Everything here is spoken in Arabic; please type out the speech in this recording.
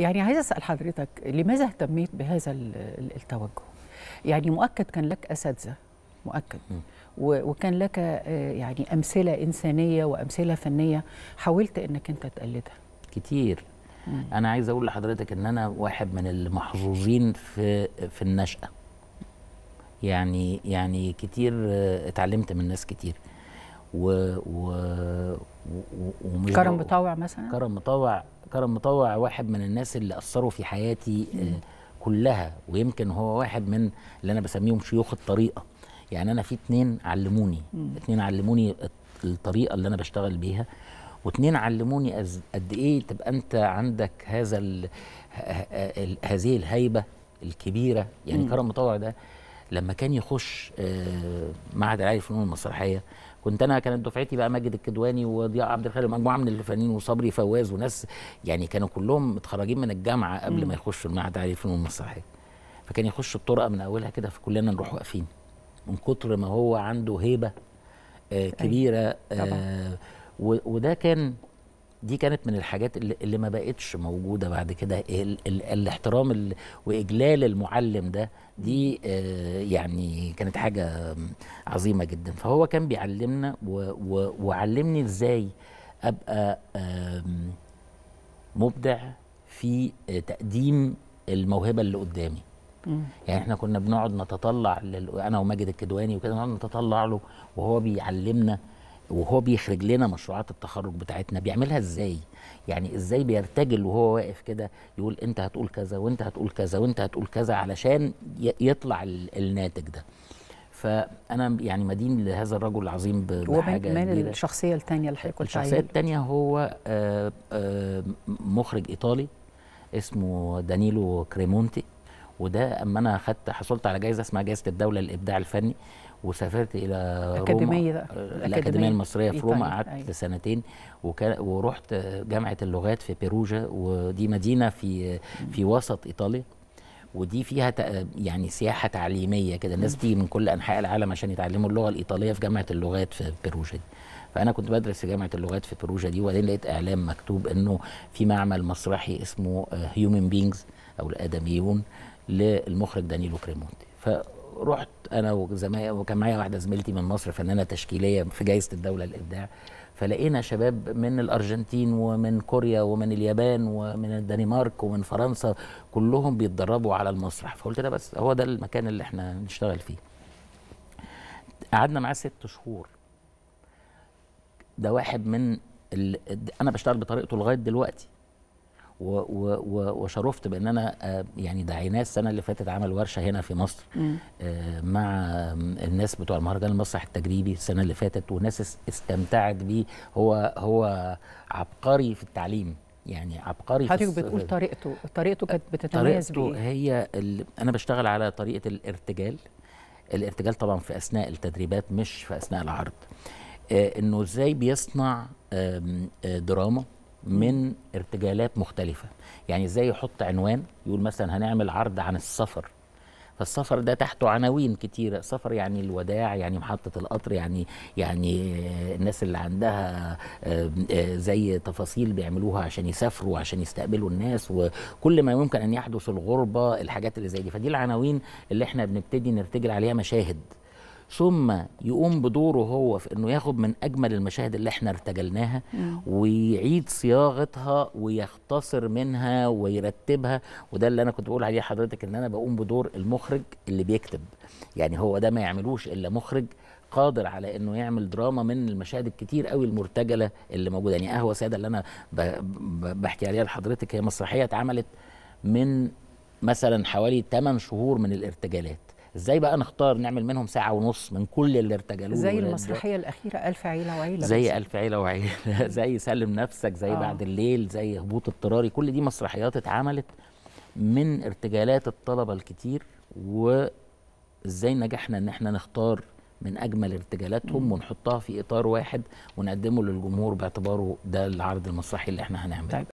يعني عايز اسال حضرتك لماذا اهتميت بهذا التوجه يعني مؤكد كان لك اساتذه مؤكد وكان لك آه، يعني امثله انسانيه وامثله فنيه حاولت انك انت تقلدها كتير مم. انا عايز اقول لحضرتك ان انا واحد من المحظوظين في في النشاه يعني يعني كتير آه، اتعلمت من ناس كتير و, و, و كرم مطاوع مثلا كرم مطاوع كرم مطوع واحد من الناس اللي اثروا في حياتي آه، كلها ويمكن هو واحد من اللي انا بسميهم شيوخ الطريقه يعني انا في اتنين علموني اتنين علموني الطريقه اللي انا بشتغل بيها واتنين علموني قد ايه تبقى انت عندك هذا هذه الهيبه الكبيره يعني كرم مطوع ده لما كان يخش آه، معهد العالي للفنون المسرحيه كنت انا كانت دفعتي بقى ماجد الكدواني وضياء عبد الخالق ومجموعه من الفنانين وصبري فواز وناس يعني كانوا كلهم متخرجين من الجامعه قبل ما يخشوا المعهد العالي للفنون المسرحيه فكان يخش بطرقه من اولها كده فكلنا نروح واقفين من كتر ما هو عنده هيبه آه أيوة. كبيره آه وده كان دي كانت من الحاجات اللي, اللي ما بقتش موجوده بعد كده ال ال الاحترام ال واجلال المعلم ده دي آه يعني كانت حاجه عظيمه جدا فهو كان بيعلمنا وعلمني ازاي ابقى آه مبدع في تقديم الموهبه اللي قدامي يعني احنا كنا بنقعد نتطلع لل... انا وماجد الكدواني وكده نقعد نتطلع له وهو بيعلمنا وهو بيخرج لنا مشروعات التخرج بتاعتنا بيعملها ازاي يعني ازاي بيرتجل وهو واقف كده يقول انت هتقول كذا وانت هتقول كذا وانت هتقول كذا علشان يطلع الناتج ده فانا يعني مدين لهذا الرجل العظيم بحاجه ومن كبيره الشخصيه الثانيه اللي حضرتك الشخصيه الثانيه هو آه، آه، مخرج ايطالي اسمه دانيلو كريمونتي وده اما انا خدت حصلت على جائزه اسمها جائزه الدوله للابداع الفني وسافرت الى أكاديمية روما آه، الأكاديمية, الأكاديمية المصرية في روما قعدت أيوة. سنتين ورحت جامعة اللغات في بيروجا ودي مدينة في في وسط إيطاليا ودي فيها يعني سياحة تعليمية كده الناس دي من كل أنحاء العالم عشان يتعلموا اللغة الإيطالية في جامعة اللغات في بيروجا دي. فانا كنت بدرس في جامعه اللغات في بيروجا دي وبعدين لقيت اعلام مكتوب انه في معمل مسرحي اسمه هيومن آه، بينجز او الادميون للمخرج دانيلو كريمونتي فرحت انا وزمايا وكان معايا واحده زميلتي من مصر فنانه تشكيليه في جائزه الدوله للابداع فلقينا شباب من الارجنتين ومن كوريا ومن اليابان ومن الدنمارك ومن فرنسا كلهم بيتدربوا على المسرح فقلت لها بس هو ده المكان اللي احنا نشتغل فيه قعدنا معاه ست شهور ده واحد من ال... انا بشتغل بطريقته لغايه دلوقتي وشرفت بان انا آه، يعني دعيناه السنه اللي فاتت عمل ورشه هنا في مصر آه، مع آه، الناس بتوع المهرجان المسرح التجريبي السنه اللي فاتت وناس استمتعت بيه هو هو عبقري في التعليم يعني عبقري حضرتك بتقول طريقته طريقته كانت بتتميز طريقته هي انا بشتغل على طريقه الارتجال الارتجال طبعا في اثناء التدريبات مش في اثناء العرض انه ازاي بيصنع دراما من ارتجالات مختلفه يعني ازاي يحط عنوان يقول مثلا هنعمل عرض عن السفر فالسفر ده تحته عناوين كتيره سفر يعني الوداع يعني محطه القطر يعني يعني الناس اللي عندها زي تفاصيل بيعملوها عشان يسافروا عشان يستقبلوا الناس وكل ما يمكن ان يحدث الغربه الحاجات اللي زي دي فدي العناوين اللي احنا بنبتدي نرتجل عليها مشاهد ثم يقوم بدوره هو في انه ياخد من اجمل المشاهد اللي احنا ارتجلناها ويعيد صياغتها ويختصر منها ويرتبها وده اللي انا كنت بقول عليه حضرتك ان انا بقوم بدور المخرج اللي بيكتب يعني هو ده ما يعملوش الا مخرج قادر على انه يعمل دراما من المشاهد الكتير قوي المرتجله اللي موجوده يعني قهوه ساده اللي انا بحكي عليها لحضرتك هي مسرحيه اتعملت من مثلا حوالي 8 شهور من الارتجالات ازاي بقى نختار نعمل منهم ساعه ونص من كل اللي ارتجلوه زي المسرحيه الاخيره الف عيله وعيله زي الف عيله وعيله زي سلم نفسك زي آه. بعد الليل زي هبوط اضطراري كل دي مسرحيات اتعملت من ارتجالات الطلبه الكتير وازاي نجحنا ان احنا نختار من اجمل ارتجالاتهم ونحطها في اطار واحد ونقدمه للجمهور باعتباره ده العرض المسرحي اللي احنا هنعمله طيب